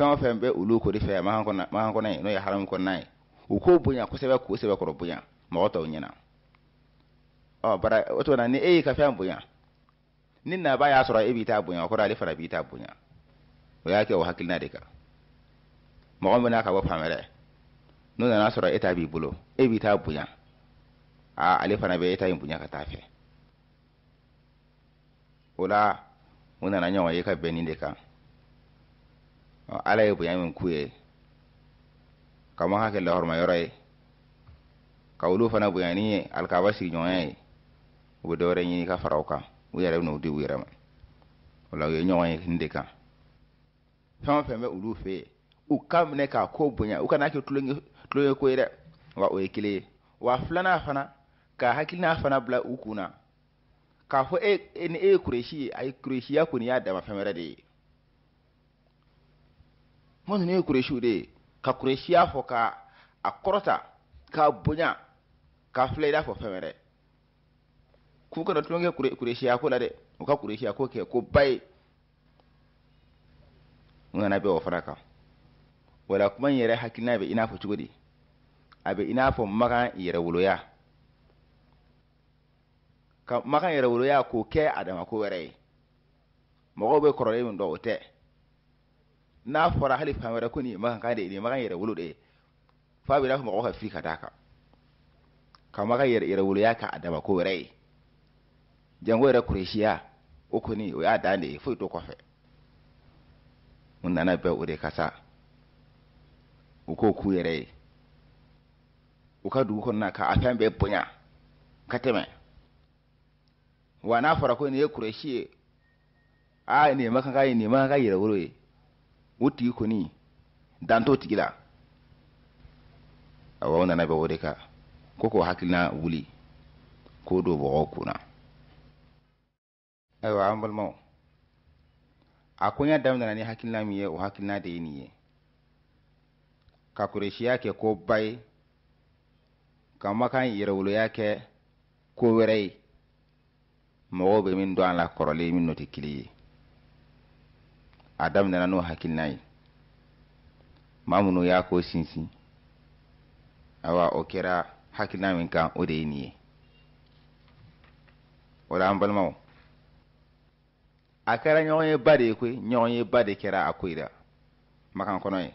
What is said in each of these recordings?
fɛn o fɛn bɛ olu kori fɛ makan kɔnɔ makan kɔnɔ ye n'o ye haramu kɔnɔna ye u k'o bonya kosɛbɛ k'o sɛbɛkɔrɔ bonya mɔgɔ tɔw ɲɛna ɔ bara o tuma na ni e y'i ka fɛn bonya ni naba y'a sɔrɔ e b'i ta bonya o kɔrɔ ale fana b'i ta bonya o y'a kɛ o hakilina de kan mɔgɔ min bɛna ka bɔ fan wɛrɛ n'o nana sɔrɔ e ta b'i bolo e b'i ta bonya aa ale fana bɛ e ta in bonya ka taa fɛ o la u nana ɲɔgɔn ye e ka bɛn nin de kan ala ye buñamen kuye kamo hakelle horma yoroye ka wolu fana buñani ye alkaba sigi ñoya ye ube dowre ñini ka faraw kan u yere no di u yerema wala u ye ñoga ye nde kan fen o fen be ulu feye u kamne ka ko buña u kana ke tuloye koye de wa o ye kile ye wa filana fana ka hakilina fana bila u kuna k'a fo e ni e ye kuresi ye a ye kuresiya koni ya dama fen mere de ye mun ne kureshu de ka kuresiya fɔ ka a kɔrɔta ka bonya ka filɛ i n'a fɔ fɛn wɛrɛ k'u kana tulonkɛ kureshiya ko la dɛ u ka kureshiya ko kɛ ko ba ye n kana bɛ o fana kan wala kuma in yɛrɛ hakilina bɛ i n'a fɔ cogo di a bɛ i n'a fɔ makan yɛrɛwoloya ka makan yɛrɛwoloya k'o kɛ a dama ko wɛrɛ ye mɔgɔw bɛ kɔrɔlen min dɔn o tɛ na fara hali famara kuni makan kade ile yare wulu wulude fa bi kuma ko fi ka da kama ka yare yere wulu ka adaba ko rai jango yere kureshiya uku ne o ya ne fu to kofe mun nana be ure kasa uko ku yare uka du ko na ka afan be bunya kateme wa na fara ko ne kureshiye a ne maka kai ne maka yare yere wulu o tigi kɔni danto tigi la awɔ o nana bɛ o de kan ko k'o hakilina wuli k'o don bɔgɔw kunna ayiwa an balimaw a ko n ni hakilina min ye o hakilina de ye nin ye ka kuresiya kɛ ko ba ye ka makan yɛrɛwoloya kɛ ko wɛrɛ ye mɔgɔw bɛ min dɔn a la kɔrɔlen min n'o tɛ kelen ye a daminɛna n'o hakilina ye maa minnu y'a ko sinsin awa o kɛra hakilina min kan o de ye nin ye o la an balimaw a kɛra ɲɔgɔn ye ba de ye koyi ɲɔgɔn ye ba de kɛra a koyi la makan kɔnɔ ye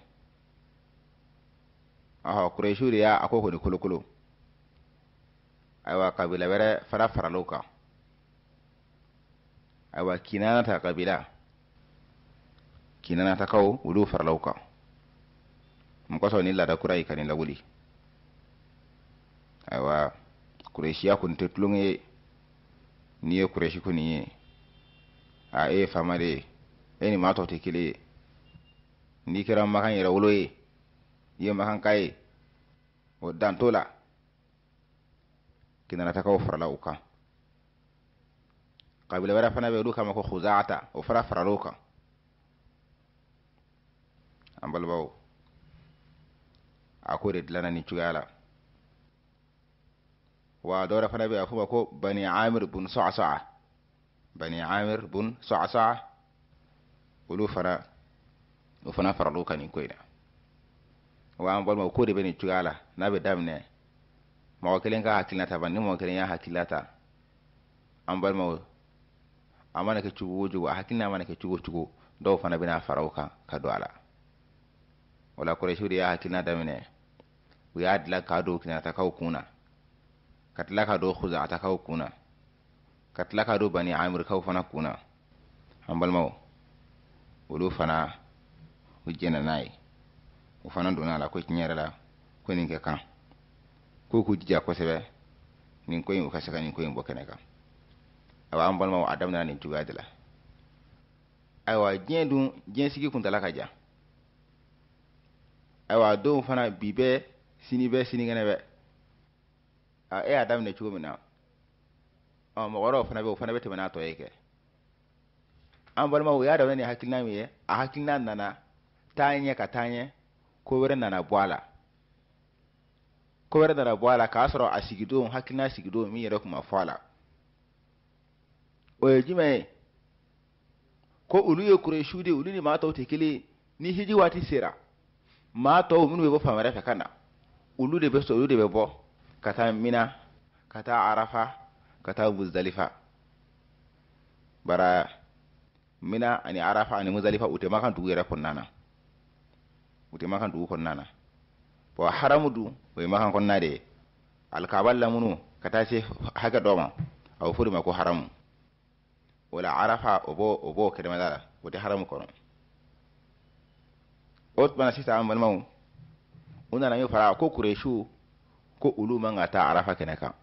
ɔhɔ kurɛsiw de y'a ko kɔni kolokolo ayiwa kabila wɛrɛ fara faral'o kan ayiwa kinana ta kabila kinanatakaw olu farala u kan mun ni lada kura y'i kani lawuli awa kuresiya kɔni tɛ tulonkɛ ye n'i ye kuresi kɔni ye a e ye faama de ye e ni maa tɔ tɛ kelen ye n'i kɛra makan yɛrɛ wolo ye i ye makan ka ye o dan la kinanatakaw farala u kan kabila wɛrɛ fana bɛ olu kama ko huzaata o fara kan an balibaw a ko de dilanna nin cogoya la wa dɔwɛrɛ fana bɛ a ko bani amir bun sɔcɔca bani amir bun sɔcɔca olu fana o fana faral'o kan nin ko in na wa an balima ko de bɛ nin cogoya la n'a bɛ daminɛ mɔgɔ kelen ka hakilina ta ban ni mɔgɔ kelen y'a hakilina ta an balimaw a mana kɛ cogo o cogo a hakilina mana kɛ cogo o cogo fana bɛna fara o kan ka don ala. wala kureshuri ya hakilina daminɛ u y'a dila k'a don kinaratakaw kun na ka tila ka don huzatakaw kun na ka tila ka don bani amurikaw fana kun na an balimaw fana u jɛna n'a ye fana donna a la ko tiɲɛ yɛrɛ la ko nin kɛ kan k'u k'u jija sebe nin ko in u ka se ka nin ko in bɔ kɛnɛ kan a b'an balimaw a daminɛna nin cogoya de la ayiwa diɲɛ kuntala ka ayiwa a don fana bi bɛ sini bɛ sinikɛnɛ bɛ a e y'a daminɛ cogo min na ɔ mɔgɔ wɛrɛw fana bɛ o fana bɛ tɛmɛ n'a tɔ ye kɛ an balimaw u y'a daminɛ ni hakilina min ye a hakilina nana taa ɲɛ ka taa ɲɛ ko wɛrɛ nana bɔ a la ko wɛrɛ nana bɔ a la k'a sɔrɔ a sigidon hakilina sigidon min yɛrɛ tun ma fɔ a la o ye jumɛn ye ko olu ye kuresiw de olu ni maa tɔw tɛ kelen ni hiji waati sera maa tɔw minnu bɛ bɔ fan wɛrɛ fɛ ka na olu de bɛ sɔrɔ olu de bɛ bɔ ka taa mina ka taa arafa ka taa muzdalifa bara mina ani arafa ani muzdalifa u tɛ ma dugu yɛrɛ kɔnɔna na u tɛ ma kan dugu kɔnɔna na bɔn haramu dun o ye ma kɔnɔna de ye alikaba lamunu ka taa se hakɛ dɔ ma a bɛ fɔ o de ma ko haramu o la arafa o b'o o b'o kɛnɛmada la o tɛ haramu kɔnɔ otman sita an balmaw u una min fara ko kureshu ko olu man ta arafa keneka kan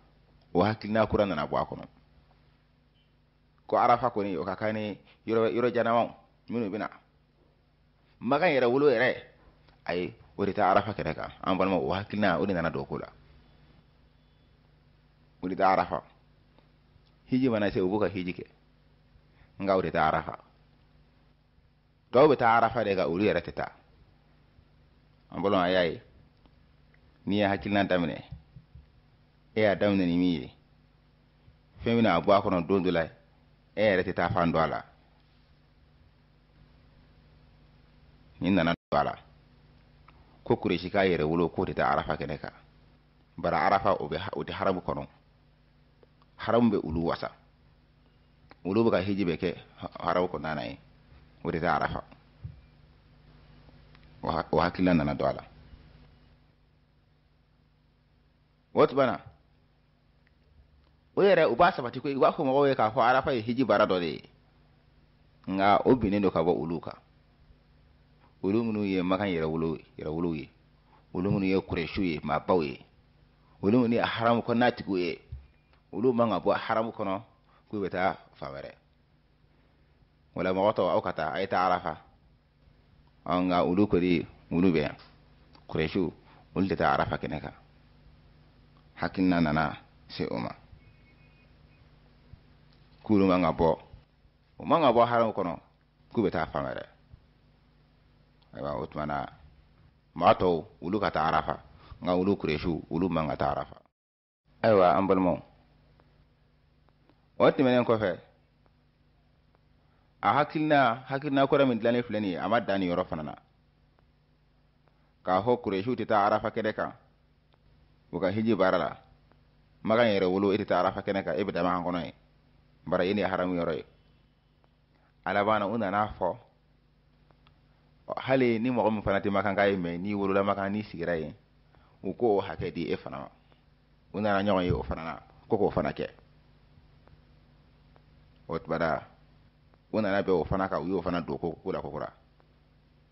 o hakilina kura na bɔ a ko arafa kɔni o ka kan ni yɔrɔ janamaw minnu bɛna makan yɛrɛ wolo yɛrɛ ayi o de arafa keneka kan an balima o hakilina o de nana don ko la arafa hiji mana se ubuka hiji ke nga o ta arafa dɔw ta taa arafa de ka olu yɛrɛ tɛ taa an balon a y'a ye n'i ye hakilina daminɛ e y'a daminɛ ni min ye fɛn bɛna a bɔ a kɔnɔ don dɔ la e yɛrɛ tɛ taa fan don a la nin nana don a la ko kuresi k'a yɛrɛ wolo k'o tɛ taa arafa kɛnɛ kan bara arafa o bɛ o tɛ haramu kɔnɔ haramu bɛ olu wasa olu bɛ ka hiji bɛ kɛ haramu kɔnɔna na ye o tɛ taa arafa o hakilila nana don a la o tuma na o yɛrɛ u b'a sabati koyi u b'a fɔ mɔgɔw ye k'a fɔ arafa ye hiji baara dɔ de ye nka o binnen don ka bɔ olu kan olu minnu ye makan yɛrɛwolo yɛrɛwolow ye olu minnu ye kurɛsiw ye maabaw ye olu minnu ye haramu kɔnɔna tigiw ye olu man ka bɔ haramu kɔnɔ k'u bɛ taa fan wɛrɛ wala mɔgɔ tɔ aw ka taa a ye taa arafa nga olu kɔni olu bɛ yan kurɛsiw olu de taa arafa kɛnɛ kan hakilina nana se o ma k'olu man ka bɔ o man ka bɔ haramu kɔnɔ k'u bɛ taa fan wɛrɛ ayiwa o tuma na maa tɔw olu ka taa arafa nka olu kurɛsiw olu man ka taa arafa ayiwa an balimaw o tɛmɛnen kɔfɛ a hakilina hakilina kura min dilannen filɛ nin ye a ma dan nin yɔrɔ fana na k'a fɔ kurɛsiw tɛ taa arafa kɛnɛ kan u ka hiji baara la makan yɛrɛ wolo e tɛ taa arafa kɛnɛ kan e bɛ damakan kɔnɔ ye bara e ni haramu yɔrɔ ye a laban u nana fɔ hali ni mɔgɔ min fana tɛ makan k'a ye mɛ n'i wolola makan n'i sigira yen u ko o hakɛ di e fana ma u nana ɲɔgɔn ye o fana na ko k'o fana kɛ o tuma o nana bɛn o fana kan u y'o fana don ko ko la kokora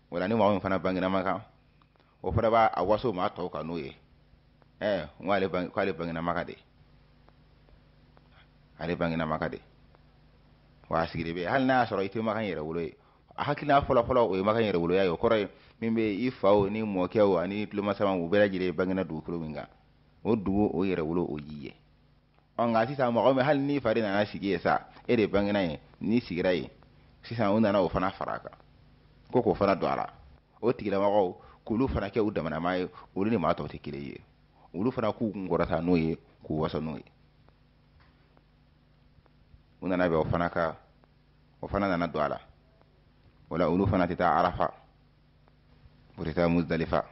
o la ni maa min fana bangena ma kan o fana b'a a waso maa tɔw kan n'o ye ɛɛ n ko ale bang k'ale bangena ma kan eh, de ale bangena ma kan de wa a sigilen bɛ hali n'a y'a sɔrɔ e i tɛ makan yɛrɛ wolo ye a hakilina fɔlɔfɔlɔ o ye makan yɛrɛ woloya ye o kɔrɔ ye min bɛ i faw ni mɔkɛw ani tulomasama u bɛɛ lajɛlen bangena dugukolo min kan o dugu o yɛrɛ wolo o y'i ye ɔ nka sisan mɔgɔ min hali n'i fari nana sigi ye sa e de bangena ye n'i sigira ye sisan u nana o fana fara kan ko k'o fana don a la o tigilamɔgɔw k'olu fana kɛ u damanama ye olu ni maa tɔw tɛ kelen ye olu fana k'u kunkɔrɔta n'o ye k'u wasa n'o ye u nana bɛn o fana ka o fana nana don a la o la olu fana tɛ taa arafa u tɛ taa muzdalifa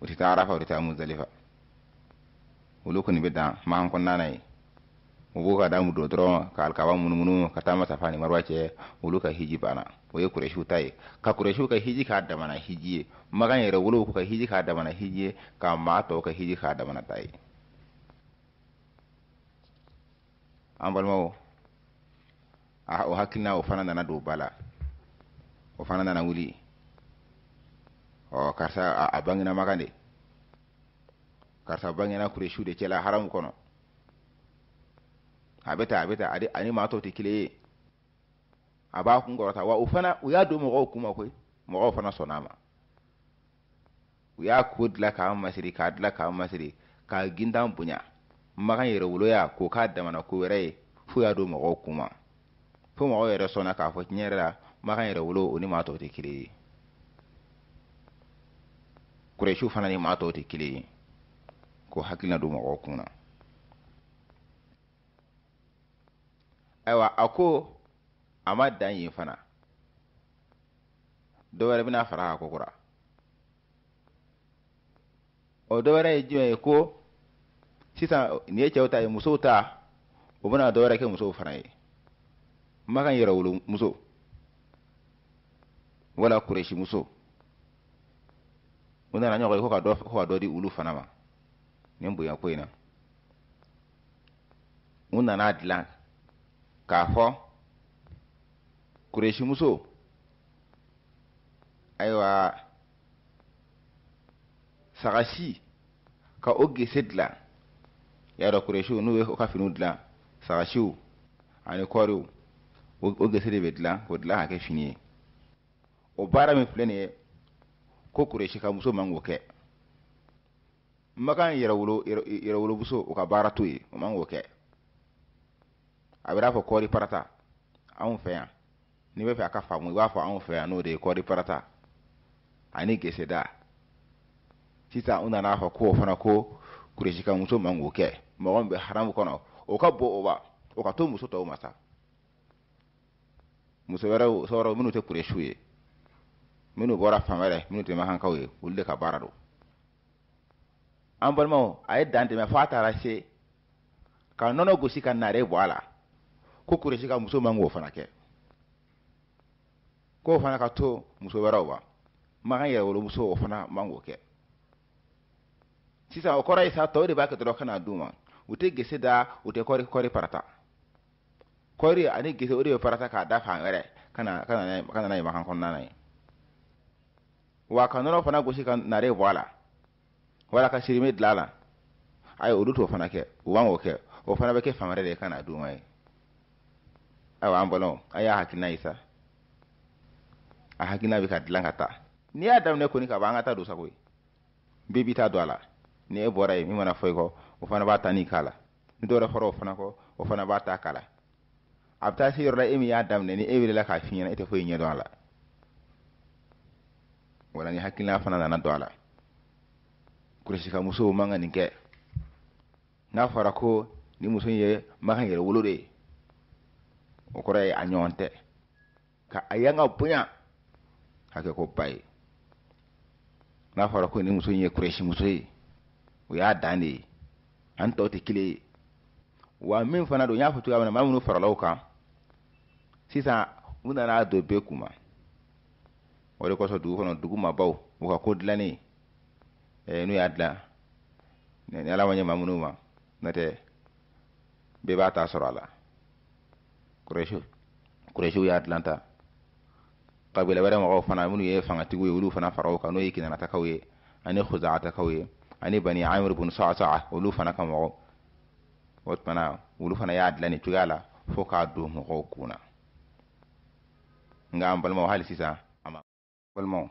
u tɛ taa arafa u tɛ taa muzdalifa olu kɔni bɛ dan mahan kɔnɔna na ye u damu ka da mu don dɔrɔn ka alikaba munumunu ka taama safa marwa cɛ olu hiji bana oye kureshu tai ka kureshu ka hiji k'a damana hiji ye makan wulu k'u ka hiji k'a damana hiji ka ma to ka hiji k'a damana tai ambal mo a ah, o hakina o fana na do bala o fana na wuli o karsa abangina bangena makan de karisa bangena de chela haram kono habeta habeta ade ani ma to tikile a b'a kun kɔrɔta wa o fana u y'a don mɔgɔw kuma koyi mɔgɔw fana sɔnna a ma u y'a ko dilan k'a masiri k'a dilan k'a masiri k'a gintan bonya makan yɛrɛ ya k'o k'a damana ko wɛrɛ ye fo y'a don mɔgɔw kuma fo mɔgɔw yɛrɛ sɔnna k'a fɔ tiɲɛ yɛrɛ la makan yɛrɛ wolo o ni maa tɔw tɛ kelen ye kurɛsiw fana ni maa tɔw tɛ kelen ye ko hakilina don mɔgɔw kun ayiwa a ko a ma dan yen fana dɔ wɛrɛ bɛna fara a ko o dɔ wɛrɛ ye jumɛn ye ko sisan nin ye cɛw ta ye musow ta o bɛna dɔ wɛrɛ kɛ musow fana ye n yɛrɛ wolo muso wala kuresi muso u nana ɲɔgɔn ye ko ka dɔ ko ka dɔ di olu fana ma nin bonya ko in na u nana dilan k'a fɔ kuresimuso ayiwa sagasi ka o gese dilan y'a dɔ kuresiw n'u ye ka finiw dilan sagasiw ani kɔriw o gese de bɛ dilan k'o dilan ka kɛ fini ye o baara min filɛ nin ye ko kuresi ka muso man k'o kɛ makan yɛrɛ wolo yɛrɛ wolomuso o ka baara to ye o man k'o kɛ a bɛ n'a fɔ kɔɔri parata anw fɛ yan n'i bɛ fɛ a ka faamu i b'a fɔ anw fɛ yan n'o de ye kɔɔri parata ani geseda sisan u nana fɔ ko o fana ko kuresika muso man k'o kɛ mɔgɔ min bɛ haramu kɔnɔ o ka bon o ma o ka to muso tɔw ma sa muso wɛrɛw muso wɛrɛw minnu tɛ kuresiw ye minnu bɔra fan wɛrɛ minnu tɛ makankaw ye olu de ka baara don an balimaw a ye dan tɛmɛ f'a taara se ka nɔnɔ gosi ka nare bɔ a la ko kuresi ka muso man fana ke k'o fana ka to muso wɛrɛw ma ga yɛrɛ muso fana man ke kɛ o kɔrɔ ye sa tɔw de b'a ka to kana duma ma gese da u kore kore parata kore ani gese o parata k'a da fa ngare kana kana ka kana ka ma e kan makan kɔnɔna e. wa ka nɔnɔ fana gosi kan nare e wala wala ka sirime dilan ay o duto fana ke wango ke o fana bɛ ke famare de kana duma na ye ayiwa an bɔlɔn a y'a hakilina ye sa a hakilina bɛ ka dilan ka taa n'i y'a daminɛ kɔni ka ban an ka taa don sago ye bɛɛ b'i taa don a la ni e bɔra yen min mana fɔ i kɔ o fana b'a ta ni k'a la ni dɔwɛrɛ fɔra o fana kɔ o fana b'a ta k'a la a bɛ taa se yɔrɔ la e min y'a daminɛ ni e wulila k'a f'i ɲɛna e tɛ foyi ɲɛ dɔn a la wala ni hakilina fana nana don a la kulusikamusow man ka nin kɛ n'a fɔra ko nin muso in ye man ka yɛrɛ wolo de ye o kɔrɔ ye a ɲɔgɔn tɛ ka a yan ka bonya hakɛ ko ba ye n'a fɔra ko nin muso in ye kurɛsi muso ye o y'a dan de ye an tɔw tɛ kelen ye wa min fana don n y'a fɔ cogoya min na maa minnu farala o kan sisan u nana don bɛɛ kun o de kosɔn dugu kɔnɔ dugu maabaw u ka ko dilannen ɛɛ n'u y'a dilan ni ala ma ɲɛ maa minnu ma n'o tɛ bɛɛ b'a ta sɔrɔ a la. Quraysh Quraysh ya Atlanta kabila wɛrɛ mɔgɔw fana minnu ye fangatigiw ye olu fana fara o kan n'o ye kinanatakaw ye ani khuzatakaw ye ani bani amir bin sa'sa'a olu fana ka mɔgɔw o tuma olu fana y'a dilan nin cogoya la fo k'a don mɔgɔw kunna nka an balimaw hali sisan an balimaw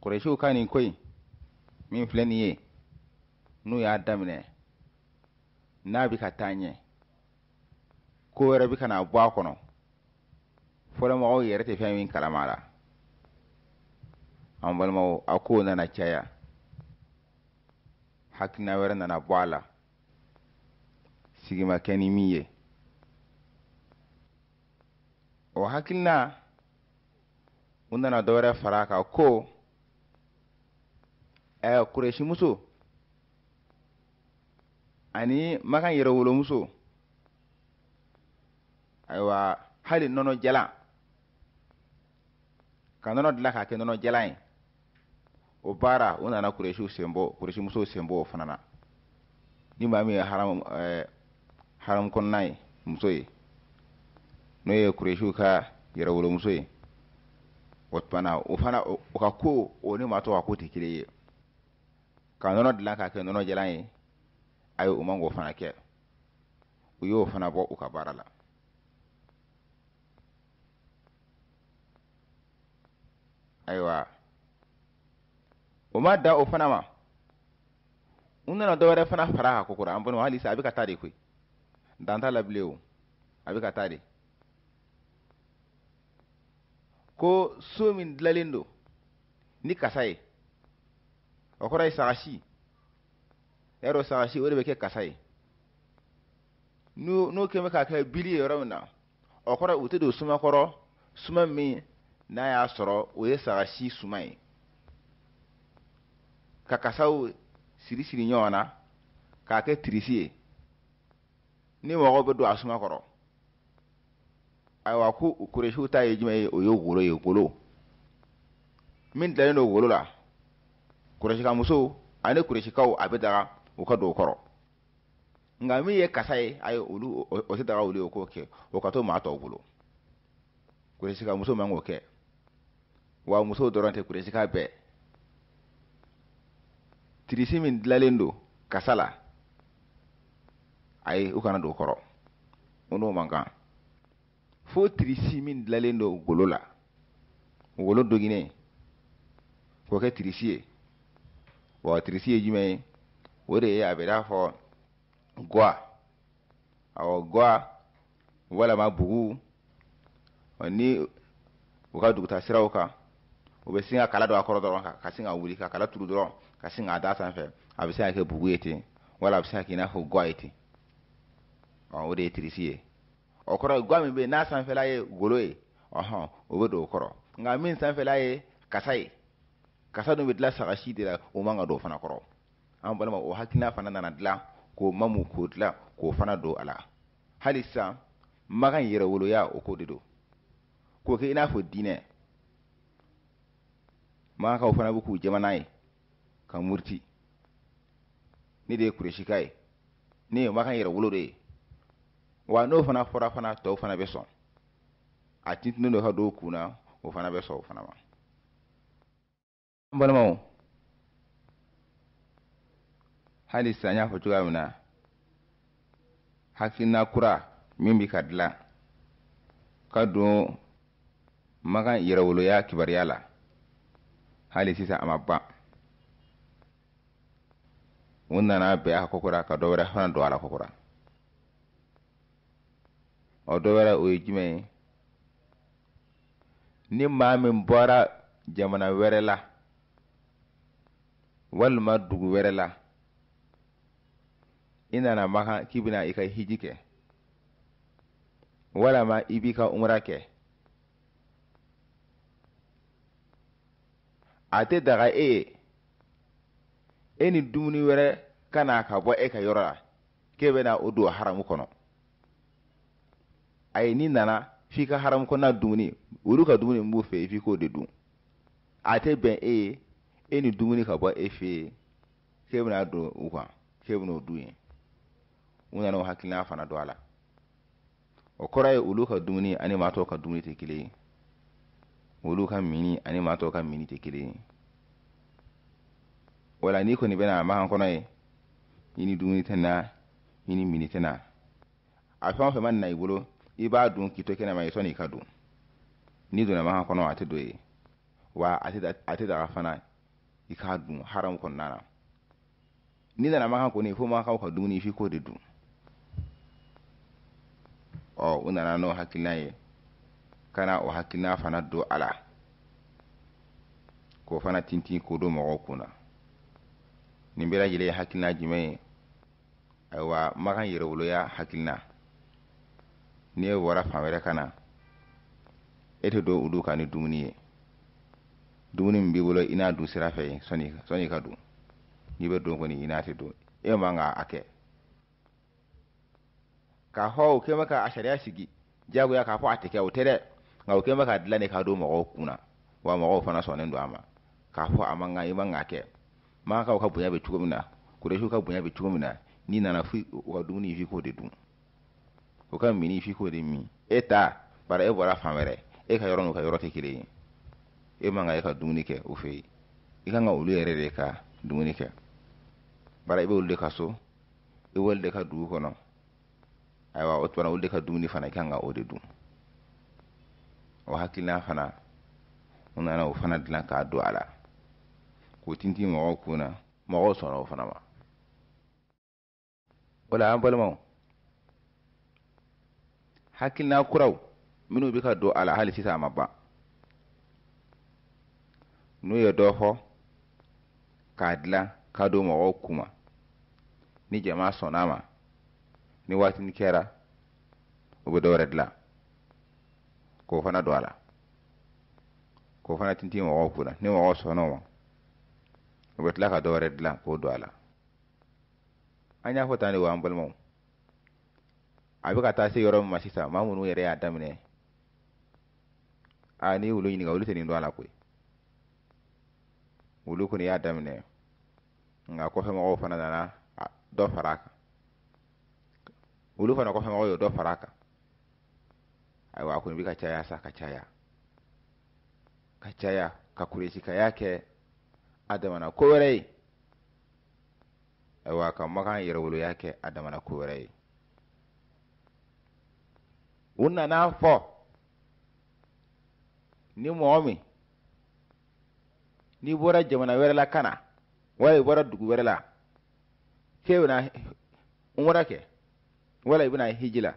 Quraysh ka nin ko in min filɛ nin ye n'u y'a daminɛ n'a bɛ ka taa ɲɛ ko wɛrɛ bɛ ka na bɔ a kɔnɔ fɔlɔmɔgɔw yɛrɛ tɛ fɛn min kalama la an balimaw a kow nana caya hakilina wɛrɛ nana bɔ a la sigima kɛ ni min ye o hakilina u nana dɔ wɛrɛ fara a kan ko ɛɛ kuresimuso ani makan yɛrɛ aiwa hali nono jalan ka nɔnɔ dilan k'a kɛ nɔnɔ jalan ye o baara o nana kuresiw sen kuresi musow o na ni maa min haram haramu ɛɛ kɔnɔna ye muso ye n'o ye kuresiw ka yɛrɛwolomuso ye o tuma na o fana o ka ko o ni maa tɔw ka ko tɛ kelen ye ka nɔnɔ dilan k'a kɛ nɔnɔ jalan ye ayi o man k'o fana kɛ u y'o fana bɔ u ka baara la. ayiwa o ma da o fana ma u nana dɔ wɛrɛ fana fara a ko kɔrɔ an bɔnna halisa a bɛ ka taa de koyi dan t'a la bilen o a bɛ ka taa de ko so min dilalen don ni kasa ye o kɔrɔ ye sagasi yarɔ sagasi o de bɛ kɛ kasa ye n'o kɛlen bɛ k'a kɛ bili ye yɔrɔ min na o kɔrɔ u tɛ don suma kɔrɔ suma min n'a y'a sɔrɔ o ye saga si suma ye ka kasaw siri siri ɲɔgɔn na k'a kɛ tirisi ye ni mɔgɔw bɛ don a suma kɔrɔ ayiwa ko kuresiw ta ye jumɛn ye o ye wolo ye wolo min dilannen don wolo la kurasikamuso ani kuresikaw a bɛ daga u ka don o kɔrɔ nka min ye kasa ye olu o tɛ daga olu ye o k'o kɛ o ka to maa tɔw bolo kuresikamuso man k'o kɛ wa musow dɔrɔn tɛ kuresika bɛɛ tirisi min dilalen don kasa la ayi u kana don o kɔrɔ o n'o man kan fo tirisi min dilalen don golo la golo dogilen k'o kɛ tirisi ye wa tirisi ye jumɛn ye o de ye a bɛ n'a fɔ gwa awɔ gwa walama bugu ni u ka duguta siraw kan o bɛ sin ka kala don a kɔrɔ dɔrɔn ka sin ka wuli ka kala turu dɔrɔn ka sin k'a da sanfɛ a bɛ se ka kɛ bugu ye ten wala a bɛ se ka kɛ i n'a fɔ guwa ye ten ɔ o de ye tirisi ye o kɔrɔ guwa min bɛ yen n'a sanfɛla ye golo ye ɔhɔn o bɛ don o kɔrɔ nka min sanfɛla ye kasa ye kasa dun bɛ dilan saga si de la o man ka don o fana kɔrɔ an balima o hakilina fana nana dilan k'o mamu k'o dilan k'o fana don a la hali sisan makan yɛrɛ woloya o ko de don k'o kɛ i n'a fɔ diinɛ ma ka fana buku jamana ye ka murti ne de ye kureshika ye ne ye makan yɛrɛ wolo de ye wa n'o fana fɔra fana tɔw fana bɛ sɔn a tintunen dɔ ka dɔw kun na o fana bɛ sɔn fana ma an balimaw hali sisan y'a fɔ cogoya min kura min bɛ ka dilan ka don makan yɛrɛwoloya kibaruya la hali sisan a ma ban u nana bɛn a ka kokora ka dɔ wɛrɛ fana don a la kokora o dɔ wɛrɛ o ye jumɛn ye ni maa min bɔra jamana wɛrɛ la walima dugu wɛrɛ la i nana makan k'i bɛna i ka hiji kɛ walama i b'i ka umra kɛ a tɛ daga e ye e ni dumuni wɛrɛ ka na ka bɔ e ka yɔrɔ la k'e bɛ na o don haramu kɔnɔ ayi n'i nana f'i ka haramu kɔnɔna dumuni olu ka dumuni min b'u fɛ yen f'i k'o de dun a tɛ bɛn e ye e ni dumuni ka bɔ e fɛ yen k'e bɛna don u kan k'e bɛna o dun ye u nana o hakilina fana don a la o kɔrɔ ye olu ka dumuni ani maa tɔw ka dumuni tɛ kelen ye wolu ka mini ani maa tɔw ka mini tɛ kelen ye wala n'i kɔni bɛna a makan kɔnɔ ye i ni dumuni tɛ na i ni mini tɛ na a fɛn o fɛn ma na i bolo i b'a dun k'i to kɛnɛma ye sɔnni i ka dun n'i donna makan kɔnɔ a tɛ don ye wa a tɛ daga fana i k'a dun haramu kɔnɔna na n'i nana makan kɔni fo makan ka dumuni f'i k'o de dun ɔ u nana n'o hakilina ye kana o hakilina fana don a la k'o fana tintin k'o don mɔgɔw kunna nin bɛɛ lajɛlen ye hakilina jumɛn ye ayiwa makan yɛrɛwoloya hakilina n'i ye wara fan wɛrɛ ka na e tɛ don olu kan ni dumuni ye dumuni min b'i bolo i n'a dun sira fɛ yen sɔnni i ka don n'i bɛ don kɔni i n'a tɛ don e man k'a kɛ k'a fɔ o kɛlen bɛ k'a sariya sigi diyagoya k'a fɔ a tɛ kɛ o tɛ dɛ nka o kɛnbɛ ka dilan de ka don mɔgɔw kunna wa mɔgɔw fana sɔnnen don a ma k'a fɔ a man kan i man kan kɛ marakaw ka bonya bɛ cogo min na kuresiw ka bonya bɛ cogo min na n'i nana fo u ka dumuni f'i k'o de dun u ka mini f'i k'o de min e ta bari e bɔra fan wɛrɛ e ka yɔrɔ n'u ka yɔrɔ tɛ kelen ye e man kan e ka dumuni kɛ o fɛ yen i kan ka olu yɛrɛ de ka dumuni kɛ bari i e bɛ olu de ka so i e bɛ olu de ka dugu kɔnɔ ayiwa o tuma olu de ka dumuni fana i e kan ka o de dun o hakilina fana o nana o fana dilan k'a do a la k'o tinti mɔgɔw kuna na mɔgɔw sɔnna o fana ma o la an balimaw hakilina kuraw minnu bɛ ka do a la hali sisan a ma ban n'u ye dɔ fɔ k'a dilan ka do mɔgɔw kun ma ni jama sɔnna a ma ni waatini kɛra o bɛ dɔ wɛrɛ dilan k'o fana don a k'o fana tinti mo kunna ni mɔgɔw sɔnna o ma u bɛ tila ka do wɛrɛ dilan k'o don a la an y'a wa ambal mo a bɛ ka taa se yɔrɔ min ma sisan maa minnu yɛrɛ y'a daminɛ a n'i y'olu ɲininka olu tɛ nin don a la koyi olu kɔni y'a daminɛ nka kɔfɛ mɔgɔw fana nana dɔ fara a kan fana ko fe mo dɔ faraka wakuimbika chayasa kachaya kachaya kakulishika yake adamana kowerey wa kamakan makan yake adamana kowerey u fo ni momi min n'i bɔra jamana wɛrɛ kana ka na dugu wɛrɛ la umurake bɛna umara kɛ wala i hijila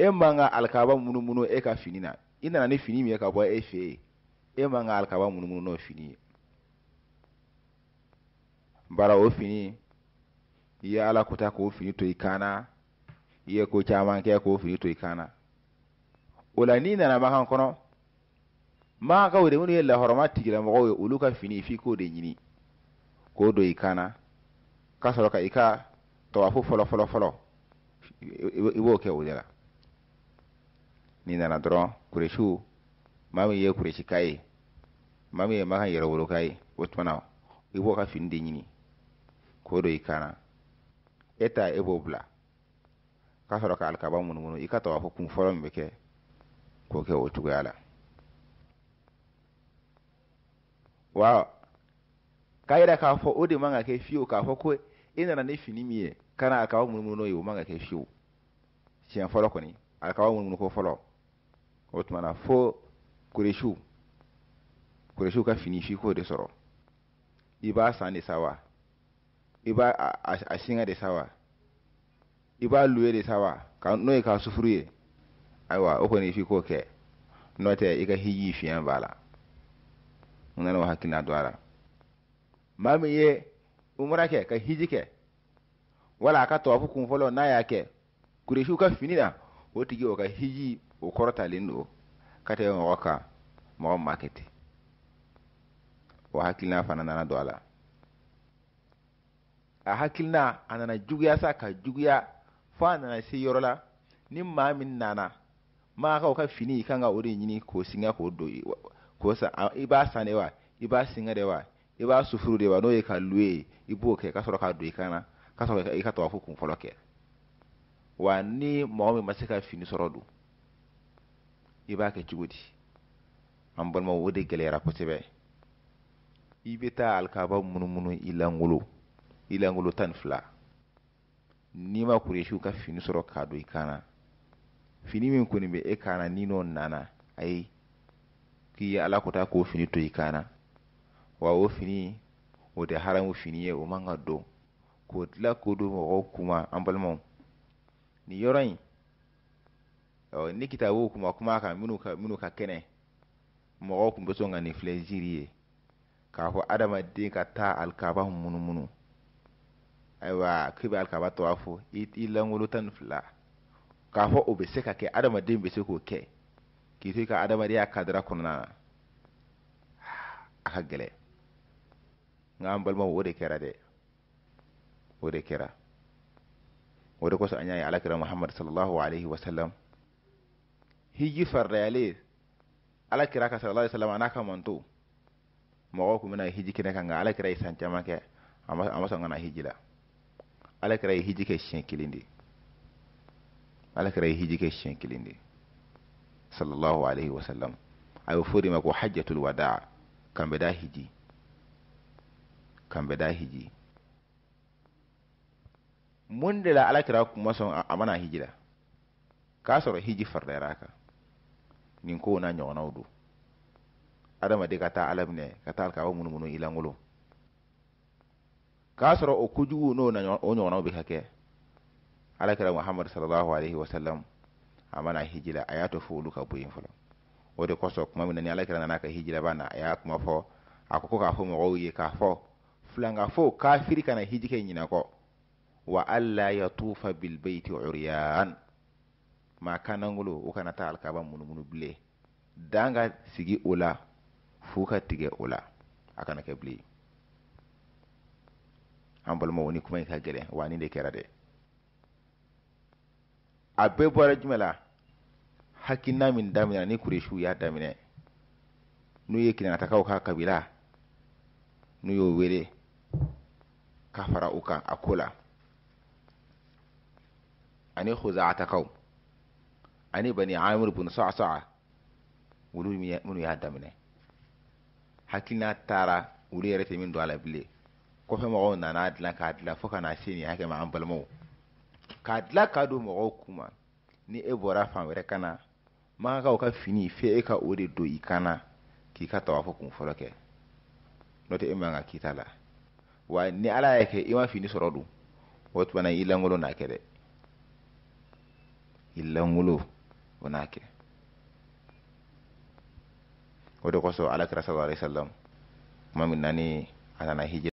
e man ka alikaba munumunu e ka fini na i nana ni fini min ye ka bɔ e fɛ yen e man ka alikaba munumunu n'o fini ye bara o fini i ye ala kota k'o fini to i kan na i ye ko caman kɛ k'o fini to i kan na o la n'i nana makan kɔnɔ makaw de minnu ye lahɔrɔma tigilamɔgɔw ye olu ka fini f'i k'o de ɲini k'o don i kan na ka sɔrɔ ka i ka tɔwafo fɔlɔ fɔlɔ fɔlɔ i b'o kɛ o de la. n'i nana dɔrɔn kuresiw maa min ye kuresi ka ye maa min ye maa ka yɛrɛ wolo ka ye o tuma na i b'o ka fini de ɲini k'o don i kan na e ta e b'o bila k'a sɔrɔ ka alikaba munumunu i ka to k'a fɔ kun fɔlɔ min bɛ kɛ k'o kɛ o cogoya la wa k'a yira k'a fɔ o de man ka kɛ fiyewu k'a fɔ ko e nana ne fini min ye ka na alikaba munumunu n'o ye o man ka kɛ fiyewu siɲɛ fɔlɔ kɔni alikaba munumunu ko fɔlɔ o tumana fo kuresu kuresu ka fini ko de sɔrɔ i b'a san de sa wa i b'a a siŋɛ de sa wa i b'a luye de sa wa ka n'o ye k'a sufuru ye ayiwa o kɔni f'i k'o kɛ n'o te i ka hiji fiɲɛ b'a la n nana o hakilina don a la maa ye umura kɛ ka hiji kɛ wala a ka tubabu kun fɔlɔ n'a y'a kɛ kuresiw ka fini na o tigi o ka hiji o kɔrɔtalen don ka tɛmɛ mɔgɔ kan mɔgɔ min m'a kɛ ten wa hakilina fana nana don a la a hakilina a nana juguya sa ka juguya fo a nana se yɔrɔ la ni maa min nana maa ka o ka fini i kan ka o de ɲini k'o singa k'o don k'o san i b'a san de wa i b'a singa de wa i b'a sufuru de wa n'o ye ka lu ye i b'o kɛ ka sɔrɔ k'a don i kan na ka sɔrɔ i ka tɔgɔ kun fɔlɔ kɛ wa ni mɔgɔ min ma se ka fini sɔrɔ don i b'a kɛ cogo di an balimaw o de gɛlɛyara kosɛbɛ i bɛ taa alikaba munumunu i langolo i langolo tan fila n'i ma kuresiw ka fini sɔrɔ k'a don i kan na fini min kɔni bɛ e kan n'i n'o nana ayi k'i ye ala ko k'o fini to i kan wa o fini o tɛ haramu fini ye o man ka don k'o tila k'o don mɔgɔw kuma an balimaw nin yɔrɔ in ni kitabu kuma kuma kan minnu ka minu ka kɛnɛ mɔgɔw tun bɛ sɔn ka nin filɛ ziri ye k'a fɔ adamaden ka taa alikaba munumunu ayiwa k'i bɛ alkaba to afu fɔ i i tan ni fila k'a fɔ o bɛ se ka kɛ adamaden bɛ se k'o kɛ k'i to i ka adamadenya kadira kɔnɔna na a ka gɛlɛn nka an balimaw o de kɛra dɛ o de kɛra o de kosɔn an y'a ye alakira muhammad sallallahu alaihi wasallam hiji farrayale ala kira ka sallallahu alaihi wasallam anaka manto mɔgɔ kun bɛna hiji kɛnɛ kan nka ala kira ye san caman kɛ a ma sɔn ka na hiji la ala kira hiji kɛ siɲɛ kelen de ala kira hiji kɛ siɲɛ kelen de sallallahu alaihi wasallam a bɛ fɔ de ma ko hajjatul wada da hiji da hiji mun de la ala kira kun ma sɔn a mana hiji la k'a sɔrɔ hiji farayara a nin kow n'a ɲɔgɔnnaw don adamaden ka taa ala minɛ ka taa kaba munumunu i lankolon k'a sɔrɔ o kojugu n'o o ɲɔgɔnnaw bɛ ka kɛ alakira muhamadu sallallahu alaihi wasallam a mana hijira a y'a to fo olu ka bɔ yen fɔlɔ o de kosɔn kuma min na ni alakira nana ka hijira ba na a y'a kuma fɔ a ko ko k'a fɔ mɔgɔw ye k'a fɔ fo kafiri kana hijikɛ ɲinakɔ wa alla yatufa bilbeiti uriyan maa kanangolo o kana taa alikaba munumunu bilen dan ka sigi o la tige ka tigɛ o la a kana kɛ bilen an balimaw ni kuma in ka gɛlɛn wa nin de kɛra dɛ a bɛɛ bɔra jumɛn la hakilina min daminɛna ni kureshiw y'a daminɛ n'u ye kinatakaw ka kabila n'u y'o wele ka fara u kan a ko la ani hozatakaw ani bani amir bin sa'sa'a wulu minnu y'a daminɛ hakilina taara wulu yɛrɛ tɛ min don a la bilen kɔfɛ mɔgɔw nana dilan k'a dilan fo ka na se nin hakɛ ma an balimaw k'a dilan k'a don mɔgɔw kun ni e bɔra fan wɛrɛ ka na man ka ka fini f'e e ka o de don i na k'i ka tawafo kun fɔlɔ kɛ n'o tɛ e man ka la wa ni ala y'a kɛ i ma fini sɔrɔ dun o tuma na i lankolon n'a kɛ dɛ wanawake kwa koso kwa ala kira sallallahu alaihi wasallam mamin nani anana hija